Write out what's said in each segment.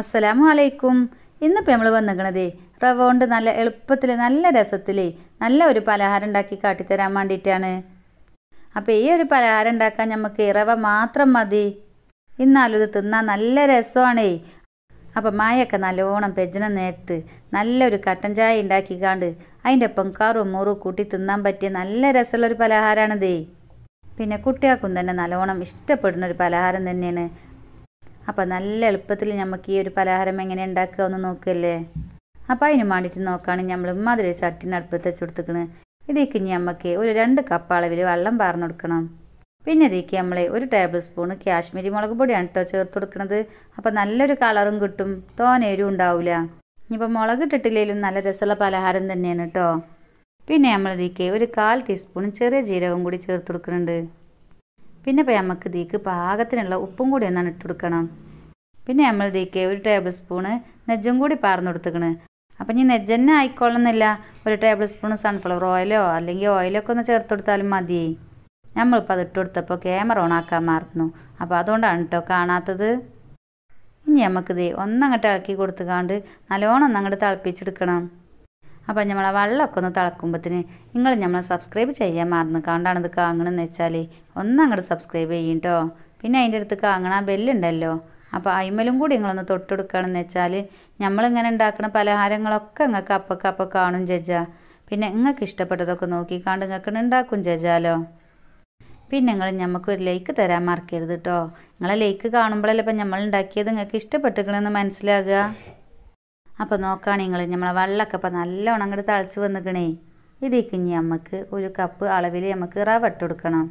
അസ്സലാമു അലൈക്കും ഇന്നിപ്പോൾ നമ്മൾ വന്നിക്കണത് റവ കൊണ്ട് നല്ല എളുപ്പത്തിൽ നല്ല രസത്തിൽ നല്ല ഒരു പലഹാരം ഉണ്ടാക്കി കാട്ടിത്തരാൻ വേണ്ടിയിട്ടാണ് അപ്പോൾ ഈ ഒരു പലഹാരം ഉണ്ടാക്കാൻ നമുക്ക് റവ മാത്രം മതി ഇന്നാലും ഇത് തിന്നാൻ നല്ല രസമാണേ അപ്പം മായൊക്കെ നല്ലോണം പെജന നേരത്ത് നല്ലൊരു കട്ടൻ ചായ ഉണ്ടാക്കിക്കാണ്ട് അതിൻ്റെ ഒപ്പം കാറും മുറും കൂട്ടി തിന്നാൻ പറ്റിയ നല്ല രസമുള്ളൊരു പലഹാരമാണിതേ പിന്നെ കുട്ടികൾക്കും തന്നെ നല്ലോണം ഇഷ്ടപ്പെടുന്ന ഒരു പലഹാരം തന്നെയാണ് അപ്പോൾ നല്ല എളുപ്പത്തിൽ നമുക്ക് ഈ ഒരു പലഹാരം എങ്ങനെ ഉണ്ടാക്കുക ഒന്ന് നോക്കല്ലേ അപ്പോൾ അതിന് വേണ്ടിയിട്ട് നോക്കുകയാണ് നമ്മൾ മധുര ചട്ടി അടുപ്പത്ത് വെച്ച് കൊടുത്തുക്കണ് ഇതിലേക്ക് നമുക്ക് ഒരു രണ്ട് കപ്പ് അളവിൽ വെള്ളം പാർന്നു കൊടുക്കണം പിന്നെ ഇതേക്ക് നമ്മൾ ഒരു ടേബിൾ സ്പൂൺ കാശ്മീരി മുളക് പൊടിയാണ് കേട്ടോ ചേർത്ത് കൊടുക്കുന്നത് അപ്പോൾ നല്ലൊരു കളറും കിട്ടും തോനയൊരു ഉണ്ടാവില്ല ഇനിയിപ്പോൾ മുളക് ഇട്ടിട്ടില്ലെങ്കിലും നല്ല രസമുള്ള പലഹാരം തന്നെയാണ് കേട്ടോ പിന്നെ നമ്മൾ ഒരു കാൽ ടീസ്പൂൺ ചെറിയ ജീരകം കൂടി ചേർത്ത് കൊടുക്കുന്നുണ്ട് പിന്നെ ഇപ്പോൾ നമുക്ക് ഇതിക്ക് പാകത്തിനുള്ള ഉപ്പും കൂടി ഒന്നാണ് ഇട്ട് കൊടുക്കണം പിന്നെ നമ്മൾ ഇതിക്ക് ഒരു ടേബിൾ സ്പൂണ് നെജ്ജും കൂടി പാർന്നു കൊടുത്തേക്കണ് അപ്പം ഇനി തന്നെ ആയിക്കോളുന്നില്ല ഒരു ടേബിൾ സ്പൂൺ സൺഫ്ലവർ ഓയിലോ അല്ലെങ്കിൽ ഓയിലൊക്കെ ഒന്ന് ചേർത്ത് കൊടുത്താലും മതി നമ്മളിപ്പോൾ അത് ഇട്ട് കൊടുത്തപ്പോൾ ക്യാമറ ഓൺ ആക്കാൻ മറന്നു അപ്പോൾ അതുകൊണ്ടാണ് കേട്ടോ കാണാത്തത് ഇനി നമുക്കിത് ഒന്നങ്ങോട്ട് ഇളക്കി കൊടുത്തുകാണ്ട് നല്ലോണം ഒന്നങ്ങോട്ട് തിളപ്പിച്ചെടുക്കണം അപ്പോൾ നമ്മളെ വെള്ളമൊക്കെ ഒന്ന് തിളക്കുമ്പോഴത്തേന് നിങ്ങൾ നമ്മളെ സബ്സ്ക്രൈബ് ചെയ്യാൻ മറന്നു കണ്ടാണ് ഇത് കാങ്ങണമെന്ന് വെച്ചാൽ ഒന്ന് അങ്ങോട്ട് സബ്സ്ക്രൈബ് ചെയ്യും കേട്ടോ പിന്നെ അതിൻ്റെ അടുത്ത് കാങ്ങണ ബെല്ലുണ്ടല്ലോ അപ്പോൾ അയിമലും കൂടി നിങ്ങളൊന്ന് തൊട്ടെടുക്കുകയാണെന്ന് വെച്ചാൽ നമ്മളിങ്ങനെ ഉണ്ടാക്കുന്ന പലഹാരങ്ങളൊക്കെ നിങ്ങൾക്ക് അപ്പൊക്കെ അപ്പോൾ കാണും ജജ പിന്നെ നിങ്ങൾക്ക് ഇഷ്ടപ്പെട്ടതൊക്കെ നോക്കിക്കാണ്ട് നിങ്ങൾക്ക് ഉണ്ടാക്കും ജജാലോ പിന്നെ നിങ്ങൾ നമുക്ക് ഒരു ലൈക്ക് തരാൻ മറക്കരുത് കേട്ടോ നിങ്ങളെ ലൈക്ക് കാണുമ്പോഴല്ലേ ഇപ്പം നമ്മൾ ഉണ്ടാക്കിയത് നിങ്ങൾക്ക് ഇഷ്ടപ്പെട്ടിരിക്കണമെന്ന് മനസ്സിലാകുക അപ്പോൾ നോക്കുകയാണ് നിങ്ങൾ നമ്മളെ വെള്ളമൊക്കെ ഇപ്പോൾ നല്ല അങ്ങോട്ട് തളിച്ച് വന്നിക്കണേ ഇതിലേക്ക് ഇനി നമുക്ക് ഒരു കപ്പ് അളവിൽ നമുക്ക് റവ ഇട്ട് കൊടുക്കണം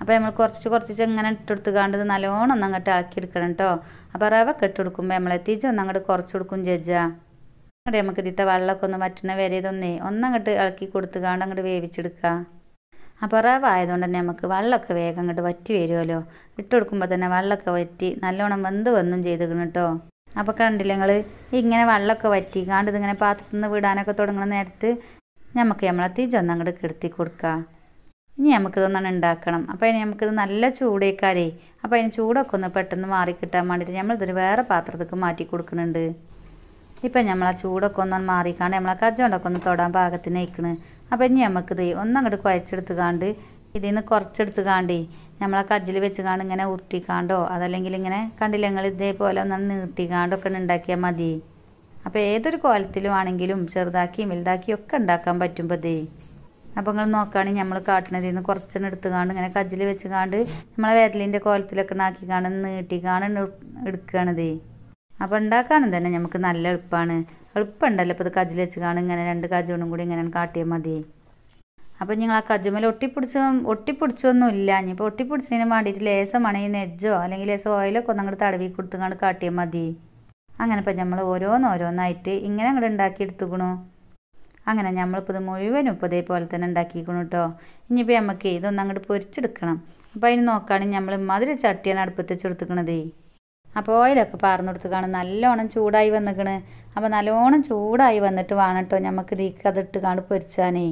അപ്പോൾ നമ്മൾ കുറച്ച് കുറച്ച് ഇങ്ങനെ ഇട്ടെടുത്ത് കണ്ടത് നല്ലോണം ഒന്ന് അങ്ങോട്ട് എടുക്കണം കേട്ടോ അപ്പോൾ റവ ഒക്കെ ഇട്ട് കൊടുക്കുമ്പോൾ നമ്മൾ തിരിച്ച് കുറച്ച് കൊടുക്കും ജജ അങ്ങോട്ട് നമുക്ക് ഇതിത്തെ വെള്ളമൊക്കെ ഒന്ന് വറ്റുന്ന വരെ ഇതൊന്നേ ഒന്നങ്ങോട്ട് ഇളക്കി കൊടുത്ത് കണ്ട് അങ്ങോട്ട് വേവിച്ചെടുക്കുക അപ്പോൾ റവ ആയതുകൊണ്ട് തന്നെ നമുക്ക് വെള്ളമൊക്കെ വേഗം അങ്ങോട്ട് വറ്റി വരുമല്ലോ ഇട്ട് കൊടുക്കുമ്പോൾ തന്നെ വെള്ളമൊക്കെ വറ്റി നല്ലോണം വെന്ത് വന്നും ചെയ്തിക്കണം കേട്ടോ അപ്പോൾ കണ്ടില്ല നിങ്ങൾ ഇങ്ങനെ വെള്ളമൊക്കെ കാണ്ട് ഇതിങ്ങനെ പാത്രത്തിൽ നിന്ന് വിടാനൊക്കെ തുടങ്ങുന്ന നേരത്ത് നമുക്ക് നമ്മളെ തീജൊന്ന് അങ്ങോട്ട് കിടത്തി കൊടുക്കുക ഇനി നമുക്കിതൊന്നാണ് ഉണ്ടാക്കണം അപ്പോൾ അതിന് നമുക്കിത് നല്ല ചൂടേക്കാരേ അപ്പോൾ അതിന് ചൂടൊക്കെ ഒന്ന് പെട്ടെന്ന് മാറി കിട്ടാൻ വേണ്ടിയിട്ട് നമ്മളിതൊരു വേറെ പാത്രത്തേക്ക് മാറ്റി കൊടുക്കുന്നുണ്ട് ഇപ്പം നമ്മളാ ചൂടൊക്കെ ഒന്നും മാറിക്കാണ്ട് നമ്മളെ കജ്ജോണ്ടൊക്കെ ഒന്ന് തൊടാൻ പാകത്തിന് അയക്കണ് അപ്പോൾ ഇനി നമുക്കിത് ഒന്നങ്ങോട്ട് കാണ്ട് ഇതിൽ നിന്ന് കുറച്ചെടുത്ത് കാണ്ടേ നമ്മളെ കജ്ജിൽ വെച്ച് കാണ്ട് ഇങ്ങനെ ഉരുട്ടിക്കാണ്ടോ അതല്ലെങ്കിൽ ഇങ്ങനെ കണ്ടില്ല ഞങ്ങൾ ഇതേപോലെ ഒന്ന് ഒക്കെ ഉണ്ടാക്കിയാൽ മതി അപ്പോൾ ഏതൊരു കോലത്തിലും ആണെങ്കിലും ചെറുതാക്കിയും വലുതാക്കിയും ഒക്കെ ഉണ്ടാക്കാൻ പറ്റുമ്പോഴേ അപ്പോൾ നിങ്ങൾ നോക്കുകയാണെങ്കിൽ നമ്മൾ കാട്ടണതിൽ നിന്ന് കുറച്ചെണ്ണം എടുത്ത് കാണ്ട് ഇങ്ങനെ കജ്ജിൽ വെച്ച് കാണ്ട് നമ്മളെ വിരലിൻ്റെ കോലത്തിലൊക്കെ ഉണ്ടാക്കി കാണ് നീട്ടിക്കാണ് എടുക്കുകയാണത് അപ്പോൾ ഉണ്ടാക്കാനും തന്നെ നമുക്ക് നല്ല എളുപ്പമാണ് എളുപ്പമുണ്ടല്ലോ ഇപ്പോൾ ഇത് കജ്ജിൽ വെച്ച് കാണും ഇങ്ങനെ രണ്ട് കജ്ജോണ്ടും കൂടി ഇങ്ങനെ കാട്ടിയാൽ മതി അപ്പോൾ ഞങ്ങൾ ആ കജുമൽ ഒട്ടിപ്പിടിച്ച ഒട്ടിപ്പിടിച്ചൊന്നുമില്ല ഇനിയിപ്പോൾ ഒട്ടിപ്പിടിച്ചതിന് വേണ്ടിയിട്ട് ലേസം മണയിൽ നെജ്ജോ അല്ലെങ്കിൽ ലേസം ഓയിലൊക്കെ ഒന്ന് തടവി കൊടുത്തുകൊണ്ട് കാട്ടിയാൽ മതി അങ്ങനെ ഇപ്പം നമ്മൾ ഓരോന്നോരോന്നായിട്ട് ഇങ്ങനെ അങ്ങോട്ട് ഉണ്ടാക്കിയെടുത്തുക്കണു അങ്ങനെ നമ്മളിപ്പോൾ ഇത് മുഴുവനും ഇപ്പോൾ ഇതേപോലെ തന്നെ ഉണ്ടാക്കിക്കണു കേട്ടോ ഇനിയിപ്പോൾ നമുക്ക് ഇതൊന്നും അങ്ങോട്ട് പൊരിച്ചെടുക്കണം അപ്പോൾ അതിന് നോക്കുകയാണെങ്കിൽ നമ്മൾ ഇമ്മാതിരി ചട്ടിയാണ് അടുപ്പത്ത് വെച്ചെടുത്തുക്കണതേ അപ്പോൾ ഓയിലൊക്കെ പാർന്നു കൊടുത്തുക്കാണ് നല്ലോണം ചൂടായി വന്നിക്കണ് അപ്പോൾ നല്ലോണം ചൂടായി വന്നിട്ട് വേണം കേട്ടോ നമുക്ക് അതിട്ട് കാണ് പൊരിച്ചാനേ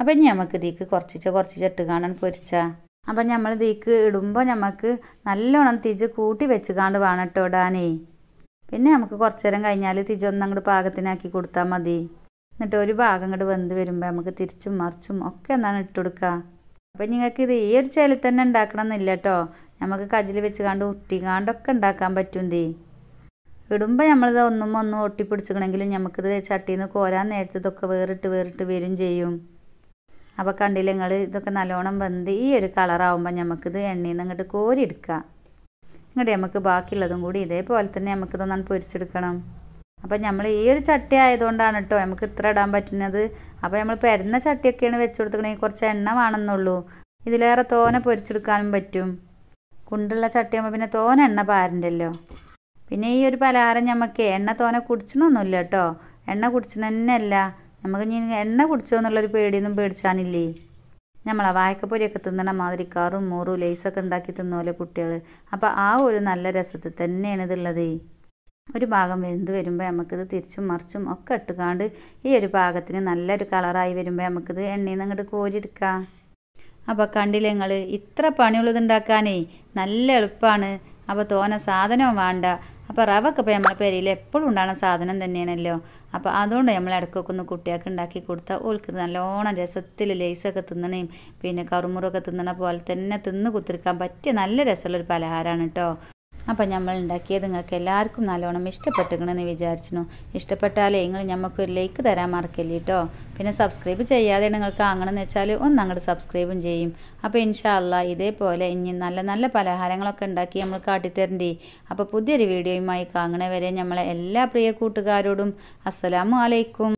അപ്പം ഇനി നമുക്ക് ഇതിക്ക് കുറച്ചിച്ച് കുറച്ചിച്ച് ഇട്ട് കാണാൻ പൊരിച്ച അപ്പം നമ്മൾ ഇതിക്ക് ഇടുമ്പോൾ നമുക്ക് നല്ലോണം തിജ് കൂട്ടി വെച്ച് കാണ്ട് വേണം കേട്ടോ ഇടാനേ പിന്നെ നമുക്ക് കുറച്ചു നേരം കഴിഞ്ഞാൽ ഒന്ന് അങ്ങോട്ട് പാകത്തിനാക്കി കൊടുത്താൽ മതി എന്നിട്ട് ഒരു ഭാഗം ഇങ്ങോട്ട് വെന്ത് വരുമ്പോൾ നമുക്ക് തിരിച്ചും മറിച്ചും ഒക്കെ എന്താണ് ഇട്ട് കൊടുക്കുക അപ്പം നിങ്ങൾക്ക് ഇത് ഈ ഒരു ചേലിൽ തന്നെ ഉണ്ടാക്കണം എന്നില്ല കേട്ടോ നമുക്ക് കജിൽ വെച്ച് കാണ്ട് കാണ്ടൊക്കെ ഉണ്ടാക്കാൻ പറ്റും തീ ഇടുമ്പോൾ നമ്മളിത് ഒന്നും ഒന്നും ഒട്ടിപ്പിടിച്ചിക്കണമെങ്കിലും നമുക്കിത് ചട്ടിയിൽ നിന്ന് കോരാൻ നേരത്തെ ഇതൊക്കെ വേറിട്ട് വേറിട്ട് വരും ചെയ്യും അപ്പോൾ കണ്ടില്ല നിങ്ങൾ ഇതൊക്കെ നല്ലോണം വെന്ത് ഈ ഒരു കളറാവുമ്പോൾ നമുക്കിത് എണ്ണയിൽ നിന്ന് ഇങ്ങോട്ട് കോരിയെടുക്കാം ഇങ്ങോട്ട് നമുക്ക് ബാക്കിയുള്ളതും കൂടി ഇതേപോലെ തന്നെ നമുക്കിതൊന്നാണ് പൊരിച്ചെടുക്കണം അപ്പം നമ്മൾ ഈ ഒരു ചട്ടി ആയതുകൊണ്ടാണ് കേട്ടോ നമുക്ക് ഇത്ര ഇടാൻ പറ്റുന്നത് അപ്പോൾ നമ്മൾ പെരുന്ന ചട്ടിയൊക്കെയാണ് വെച്ച് കൊടുത്തിട്ടുണ്ടെങ്കിൽ കുറച്ച് എണ്ണ വേണമെന്നുള്ളൂ ഇതിലേറെ തോന പൊരിച്ചെടുക്കാനും പറ്റും കുണ്ടുള്ള ചട്ടിയാകുമ്പോൾ പിന്നെ തോന എണ്ണ പാരണ്ടല്ലോ പിന്നെ ഈ ഒരു പലഹാരം നമുക്ക് എണ്ണ തോന കുടിച്ചണമൊന്നുമില്ല കേട്ടോ എണ്ണ കുടിച്ചണ തന്നെയല്ല നമുക്ക് ഇനി എണ്ണ കുടിച്ചോ എന്നുള്ളൊരു പേടിയൊന്നും പേടിച്ചാനില്ലേ നമ്മളെ വായക്കപ്പൊരിയൊക്കെ തിന്നണ മാതിരി കാറും മോറും ലേസൊക്കെ ഉണ്ടാക്കി തിന്നോലെ കുട്ടികൾ അപ്പോൾ ആ ഒരു നല്ല രസത്തിൽ തന്നെയാണ് ഇതുള്ളത് ഒരു ഭാഗം വെന്ത് വരുമ്പോൾ നമുക്കിത് തിരിച്ചും മറിച്ചും ഒക്കെ ഇട്ടുകാണ്ട് ഈ ഒരു പാകത്തിന് നല്ലൊരു കളറായി വരുമ്പോൾ നമുക്കിത് എണ്ണയിൽ നിന്ന് കോരി കോരിയെടുക്കാം അപ്പോൾ കണ്ടില്ലേ നിങ്ങൾ ഇത്ര പണിയുള്ളത് ഉണ്ടാക്കാനേ നല്ല എളുപ്പമാണ് അപ്പോൾ തോന സാധനവും വേണ്ട അപ്പോൾ റവ ഒക്കെ ഇപ്പോൾ നമ്മളെ പെരയിൽ എപ്പോഴും ഉണ്ടാകുന്ന സാധനം തന്നെയാണല്ലോ അപ്പോൾ അതുകൊണ്ട് നമ്മൾ ഇടയ്ക്കൊക്കെ ഒന്ന് കുട്ടികൾക്ക് ഉണ്ടാക്കി കൊടുത്താൽ ഓൾക്ക് നല്ലോണം രസത്തിൽ ലേസൊക്കെ തിന്നണേയും പിന്നെ കറുമുറൊക്കെ തിന്നണ പോലെ തന്നെ തിന്ന് കുത്തിരിക്കാൻ പറ്റിയ നല്ല രസമുള്ളൊരു പലഹാരമാണ് കേട്ടോ അപ്പോൾ നമ്മൾ ഉണ്ടാക്കിയത് നിങ്ങൾക്ക് എല്ലാവർക്കും നല്ലോണം ഇഷ്ടപ്പെട്ടിരിക്കണമെന്ന് വിചാരിച്ചു ഇഷ്ടപ്പെട്ടാലേ നിങ്ങൾ ഞമ്മക്കൊരു ലൈക്ക് തരാൻ മറക്കില്ല കേട്ടോ പിന്നെ സബ്സ്ക്രൈബ് ചെയ്യാതെ നിങ്ങൾക്ക് ആങ്ങണമെന്ന് വെച്ചാൽ ഒന്ന് അങ്ങോട്ട് സബ്സ്ക്രൈബും ചെയ്യും അപ്പോൾ ഇൻഷാല്ല ഇതേപോലെ ഇനി നല്ല നല്ല പലഹാരങ്ങളൊക്കെ ഉണ്ടാക്കി നമ്മൾ കാട്ടിത്തരണ്ടേ അപ്പോൾ പുതിയൊരു വീഡിയോയുമായി കാണുന്നവരെ നമ്മളെ എല്ലാ പ്രിയ കൂട്ടുകാരോടും അസ്സലാമു അലൈക്കും